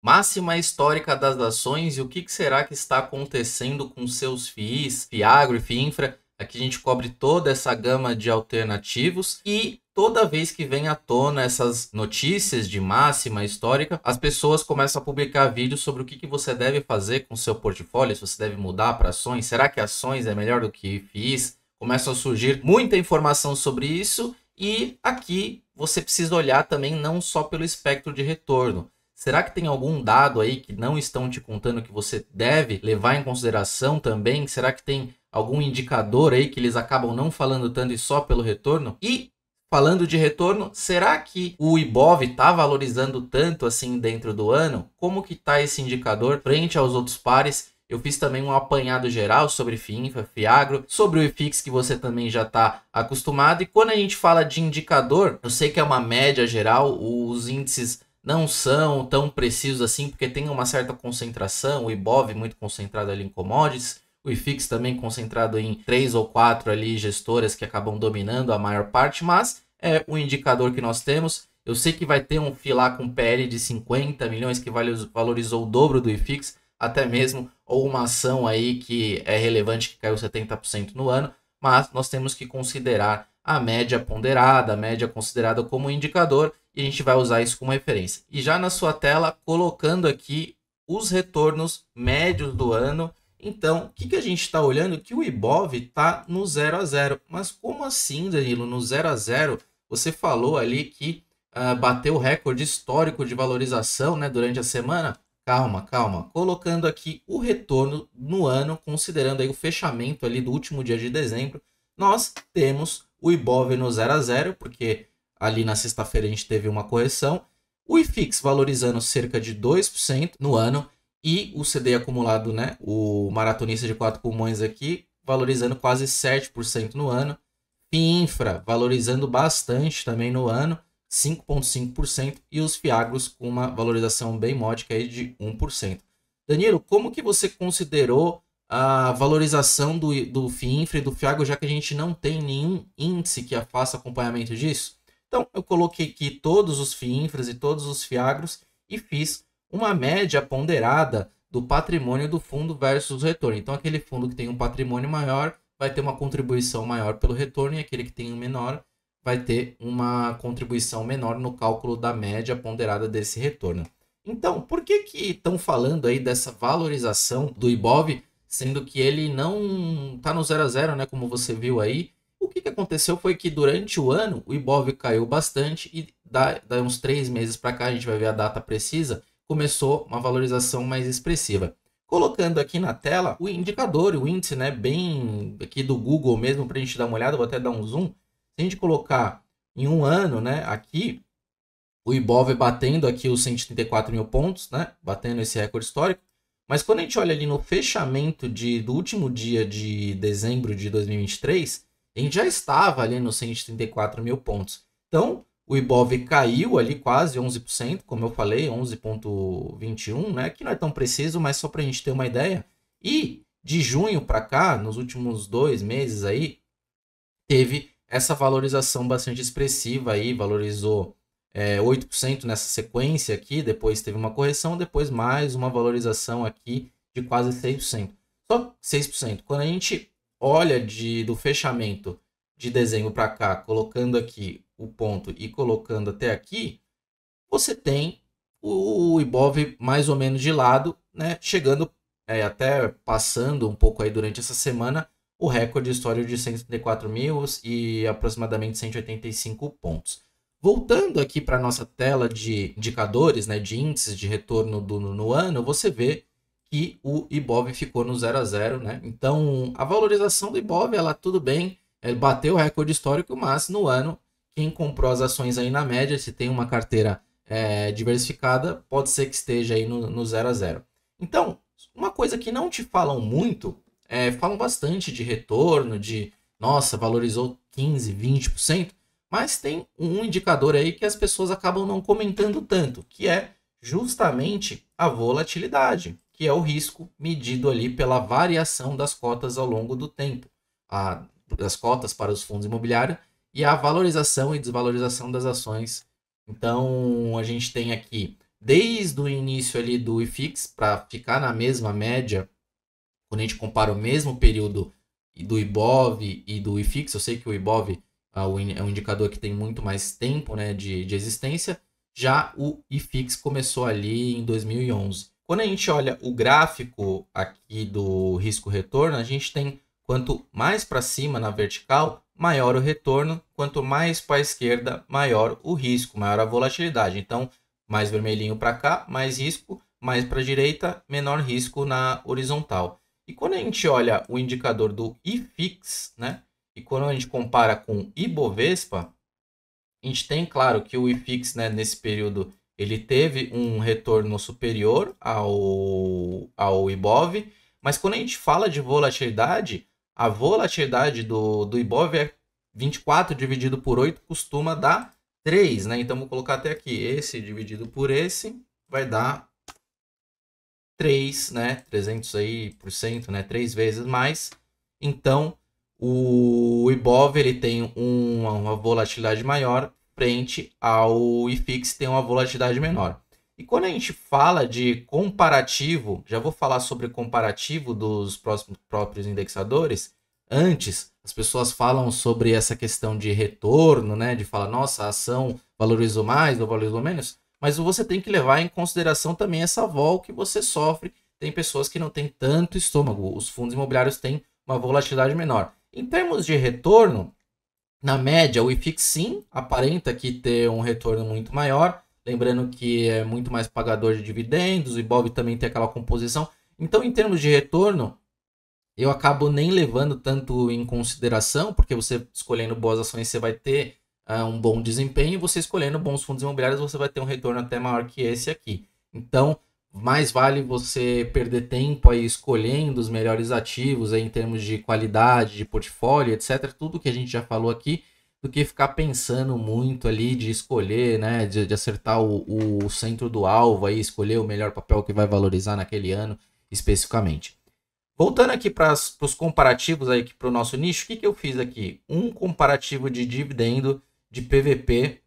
Máxima histórica das ações e o que, será que está acontecendo com seus FIIs, FIAGRO e FIINFRA? Aqui a gente cobre toda essa gama de alternativos e toda vez que vem à tona essas notícias de máxima histórica, as pessoas começam a publicar vídeos sobre o que, que você deve fazer com seu portfólio, se você deve mudar para ações, será que ações é melhor do que FIIs? Começa a surgir muita informação sobre isso e aqui você precisa olhar também não só pelo espectro de retorno, Será que tem algum dado aí que não estão te contando que você deve levar em consideração também? Será que tem algum indicador aí que eles acabam não falando tanto e só pelo retorno? E Falando de retorno, será que o IBOV está valorizando tanto assim dentro do ano? Como que está esse indicador frente aos outros pares? Eu fiz também um apanhado geral sobre FIINFA, FIAGRO, sobre o IFIX que você também já está acostumado. E quando a gente fala de indicador, eu sei que é uma média geral, os índices não são tão precisos assim, porque tem uma certa concentração, o IBOV muito concentrado ali em commodities, o IFIX também concentrado em três ou quatro ali gestoras que acabam dominando a maior parte, mas é o indicador que nós temos. Eu sei que vai ter um filá com PL de 50 milhões que valorizou o dobro do IFIX, até mesmo, ou uma ação aí que é relevante, que caiu 70% no ano, mas nós temos que considerar a média ponderada, a média considerada como indicador, e a gente vai usar isso como referência. E já na sua tela, colocando aqui os retornos médios do ano. Então, o que, que a gente está olhando? Que o IBOV está no 0 a 0. Mas como assim, Danilo? No 0 a 0, você falou ali que uh, bateu o recorde histórico de valorização né, durante a semana? Calma, calma. Colocando aqui o retorno no ano, considerando aí o fechamento ali do último dia de dezembro, nós temos o IBOV no 0 a 0, porque Ali na sexta-feira a gente teve uma correção. O IFIX valorizando cerca de 2% no ano e o CD acumulado, né? O maratonista de quatro pulmões aqui valorizando quase 7% no ano. Finfra valorizando bastante também no ano, 5.5% e os Fiagros com uma valorização bem módica aí de 1%. Danilo, como que você considerou a valorização do, do FIINFRA e do Fiagro, já que a gente não tem nenhum índice que faça acompanhamento disso? Então, eu coloquei aqui todos os FIINFRAs e todos os FIAGROS e fiz uma média ponderada do patrimônio do fundo versus o retorno. Então, aquele fundo que tem um patrimônio maior vai ter uma contribuição maior pelo retorno e aquele que tem um menor vai ter uma contribuição menor no cálculo da média ponderada desse retorno. Então, por que que estão falando aí dessa valorização do IBOV, sendo que ele não está no zero a zero, né, como você viu aí, o que, que aconteceu foi que durante o ano o Ibov caiu bastante e da, uns três meses para cá, a gente vai ver a data precisa, começou uma valorização mais expressiva. Colocando aqui na tela o indicador, o índice, né, bem aqui do Google mesmo, para a gente dar uma olhada, vou até dar um zoom. Se a gente colocar em um ano, né, aqui, o Ibov batendo aqui os 134 mil pontos, né, batendo esse recorde histórico. Mas quando a gente olha ali no fechamento de, do último dia de dezembro de 2023, a gente já estava ali nos 134 mil pontos. Então, o Ibov caiu ali quase 11%, como eu falei, 11,21%, né? que não é tão preciso, mas só para a gente ter uma ideia. E de junho para cá, nos últimos dois meses aí, teve essa valorização bastante expressiva aí, valorizou é, 8% nessa sequência aqui, depois teve uma correção, depois mais uma valorização aqui de quase 6%. Só 6%. Quando a gente olha de, do fechamento de desenho para cá, colocando aqui o ponto e colocando até aqui, você tem o Ibov mais ou menos de lado, né? chegando é, até passando um pouco aí durante essa semana o recorde histórico de 134 mil e aproximadamente 185 pontos. Voltando aqui para a nossa tela de indicadores, né, de índices de retorno do, no ano, você vê que o Ibov ficou no 0 a 0, né? Então, a valorização do Ibov, ela tudo bem, ele bateu o recorde histórico, mas no ano quem comprou as ações aí na média, se tem uma carteira é, diversificada, pode ser que esteja aí no, no 0 a 0. Então, uma coisa que não te falam muito, é, falam bastante de retorno, de nossa, valorizou 15, 20%, mas tem um indicador aí que as pessoas acabam não comentando tanto, que é justamente a volatilidade que é o risco medido ali pela variação das cotas ao longo do tempo, a, das cotas para os fundos imobiliários e a valorização e desvalorização das ações. Então, a gente tem aqui, desde o início ali do IFIX, para ficar na mesma média, quando a gente compara o mesmo período do IBOV e do IFIX, eu sei que o IBOV ah, é um indicador que tem muito mais tempo né, de, de existência, já o IFIX começou ali em 2011. Quando a gente olha o gráfico aqui do risco-retorno, a gente tem quanto mais para cima na vertical, maior o retorno, quanto mais para a esquerda, maior o risco, maior a volatilidade. Então, mais vermelhinho para cá, mais risco, mais para a direita, menor risco na horizontal. E quando a gente olha o indicador do IFIX, né? E quando a gente compara com Ibovespa, a gente tem claro que o IFIX, né, nesse período ele teve um retorno superior ao, ao Ibov, mas quando a gente fala de volatilidade, a volatilidade do, do Ibov é 24 dividido por 8, costuma dar 3, né? Então vou colocar até aqui, esse dividido por esse vai dar 3, né? 300 aí por cento, né? 3 vezes mais. Então, o Ibov ele tem uma, uma volatilidade maior frente ao IFIX tem uma volatilidade menor. E quando a gente fala de comparativo, já vou falar sobre comparativo dos próximos, próprios indexadores. Antes, as pessoas falam sobre essa questão de retorno, né? De falar, nossa, a ação valorizou mais ou valorizou menos. Mas você tem que levar em consideração também essa vol que você sofre. Tem pessoas que não têm tanto estômago. Os fundos imobiliários têm uma volatilidade menor. Em termos de retorno, na média, o IFIX sim aparenta que ter um retorno muito maior, lembrando que é muito mais pagador de dividendos, o IBOV também tem aquela composição. Então, em termos de retorno, eu acabo nem levando tanto em consideração, porque você escolhendo boas ações você vai ter uh, um bom desempenho, e você escolhendo bons fundos imobiliários você vai ter um retorno até maior que esse aqui. Então, mais vale você perder tempo aí escolhendo os melhores ativos aí em termos de qualidade, de portfólio, etc. Tudo que a gente já falou aqui, do que ficar pensando muito ali de escolher, né? De, de acertar o, o, centro do alvo aí, escolher o melhor papel que vai valorizar naquele ano especificamente. Voltando aqui para os comparativos aí para o nosso nicho, o que, que eu fiz aqui? Um comparativo de dividendo de PVP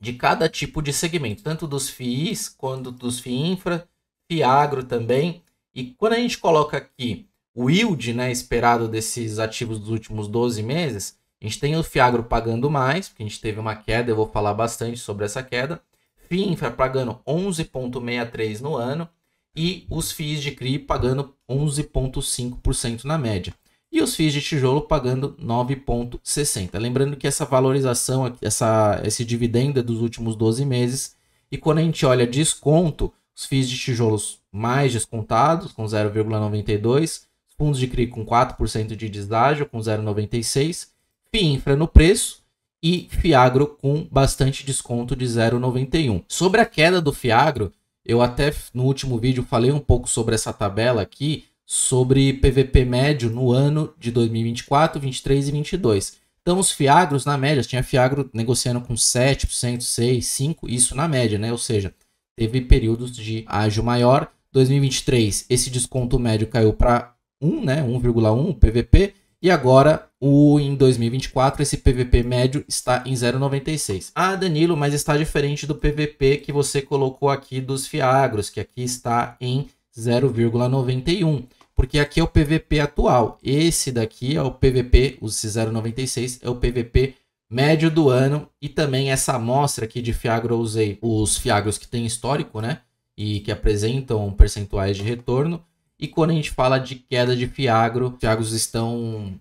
de cada tipo de segmento, tanto dos FIIs quanto dos FIINFRA, FIAGRO também. E quando a gente coloca aqui o yield né, esperado desses ativos dos últimos 12 meses, a gente tem o Fiagro pagando mais, porque a gente teve uma queda, eu vou falar bastante sobre essa queda. FIINFRA pagando 11,63% no ano e os FIIs de CRI pagando 11,5% na média e os FIIs de tijolo pagando 9,60. Lembrando que essa valorização, essa, esse dividendo é dos últimos 12 meses, e quando a gente olha desconto, os FIIs de tijolos mais descontados, com 0,92%, fundos de CRI com 4% de deságio, com 0,96%, FIINFRA no preço e FIAGRO com bastante desconto de 0,91%. Sobre a queda do FIAGRO, eu até no último vídeo falei um pouco sobre essa tabela aqui, sobre PVP médio no ano de 2024, 23 e 22. Então os fiagros na média, tinha fiagro negociando com 7%, 6, 5, isso na média, né? Ou seja, teve períodos de ágio maior. 2023, esse desconto médio caiu para 1, né? 1,1 PVP. E agora, o, em 2024, esse PVP médio está em 0,96. Ah, Danilo, mas está diferente do PVP que você colocou aqui dos Fiagros, que aqui está em 0,91 porque aqui é o PVP atual. Esse daqui é o PVP, o 096 é o PVP médio do ano e também essa amostra aqui de Fiagro eu usei os Fiagros que têm histórico, né? E que apresentam percentuais de retorno. E quando a gente fala de queda de Fiagro, Fiagros estão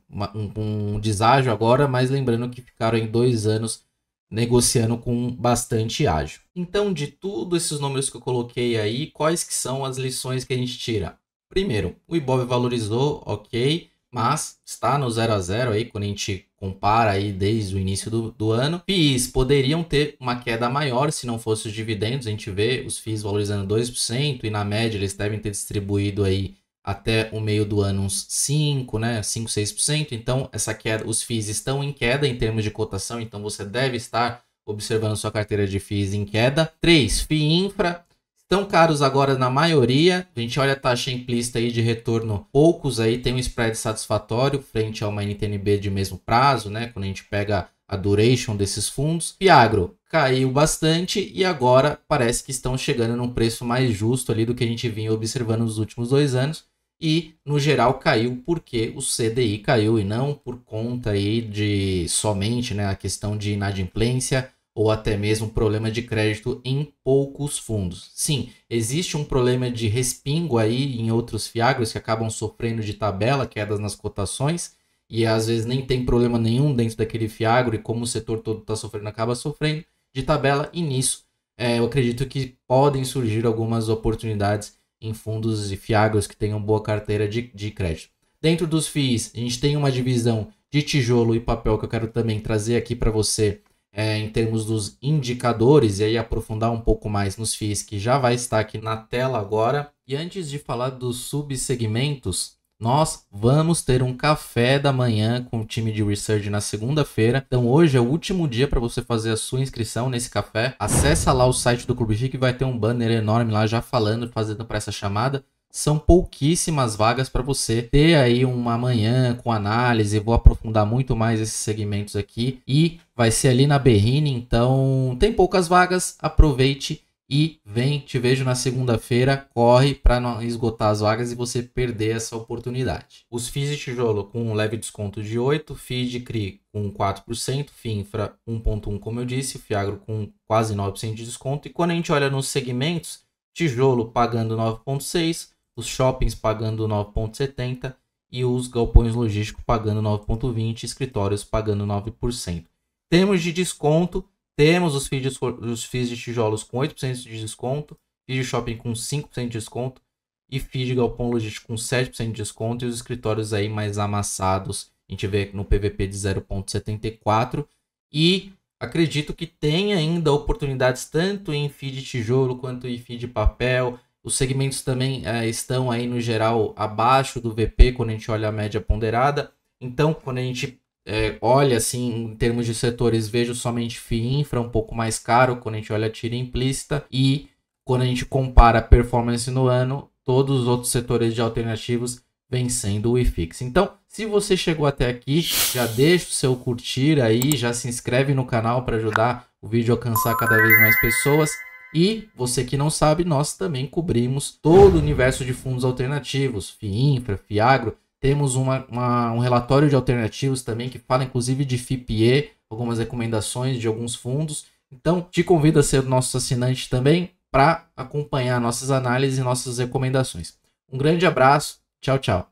com um, um deságio agora, mas lembrando que ficaram em dois anos negociando com bastante ágil. Então, de tudo esses números que eu coloquei aí, quais que são as lições que a gente tira? Primeiro, o Ibov valorizou, ok, mas está no 0 a 0 aí quando a gente compara aí desde o início do, do ano. FIIs poderiam ter uma queda maior se não fosse os dividendos. A gente vê os FIIs valorizando 2% e na média eles devem ter distribuído aí até o meio do ano uns 5, né, 5, 6%. Então essa queda, os FIIs estão em queda em termos de cotação, então você deve estar observando sua carteira de FIIs em queda. 3. FII Infra estão caros agora na maioria. A gente olha a taxa implícita aí de retorno, poucos aí tem um spread satisfatório frente a uma NTNB de mesmo prazo, né? Quando a gente pega a duration desses fundos. Piagro caiu bastante e agora parece que estão chegando num preço mais justo ali do que a gente vinha observando nos últimos dois anos e no geral caiu porque o CDI caiu e não por conta aí de somente né, a questão de inadimplência ou até mesmo problema de crédito em poucos fundos. Sim, existe um problema de respingo aí em outros fiagros que acabam sofrendo de tabela, quedas nas cotações, e às vezes nem tem problema nenhum dentro daquele fiagro, e como o setor todo está sofrendo, acaba sofrendo de tabela, e nisso é, eu acredito que podem surgir algumas oportunidades em fundos e fiagros que tenham boa carteira de, de crédito. Dentro dos FIIs, a gente tem uma divisão de tijolo e papel que eu quero também trazer aqui para você é, em termos dos indicadores, e aí aprofundar um pouco mais nos FIIs, que já vai estar aqui na tela agora. E antes de falar dos subsegmentos, nós vamos ter um café da manhã com o time de research na segunda-feira. Então hoje é o último dia para você fazer a sua inscrição nesse café. Acesse lá o site do Clube Chique, vai ter um banner enorme lá já falando, fazendo para essa chamada são pouquíssimas vagas para você ter aí uma manhã com análise. Vou aprofundar muito mais esses segmentos aqui e vai ser ali na Berrine, então tem poucas vagas, aproveite e vem, te vejo na segunda-feira, corre para não esgotar as vagas e você perder essa oportunidade. Os FIIs de tijolo com um leve desconto de 8, FIIs de CRI com 4%, FINFRA 1.1 como eu disse, Fiagro com quase 9% de desconto e quando a gente olha nos segmentos, tijolo pagando 9.6, os shoppings pagando 9,70% e os galpões logísticos pagando 9,20%, escritórios pagando 9%. Temos de desconto, temos os FIIs de, os FIIs de tijolos com 8% de desconto, FII de shopping com 5% de desconto e FII de galpão logístico com 7% de desconto e os escritórios aí mais amassados, a gente vê no PVP de 0,74%. E acredito que tem ainda oportunidades tanto em FII de tijolo quanto em FII de papel, os segmentos também é, estão aí no geral abaixo do VP quando a gente olha a média ponderada. Então, quando a gente é, olha assim em termos de setores, vejo somente FII infra um pouco mais caro quando a gente olha a tira implícita e quando a gente compara performance no ano, todos os outros setores de alternativos vencendo o IFIX. Então, se você chegou até aqui, já deixa o seu curtir aí, já se inscreve no canal para ajudar o vídeo a alcançar cada vez mais pessoas. E você que não sabe, nós também cobrimos todo o universo de fundos alternativos, FIINFRA, FIAGRO. Temos uma, uma, um relatório de alternativos também que fala inclusive de FIPE, algumas recomendações de alguns fundos. Então, te convido a ser nosso assinante também para acompanhar nossas análises e nossas recomendações. Um grande abraço, tchau, tchau.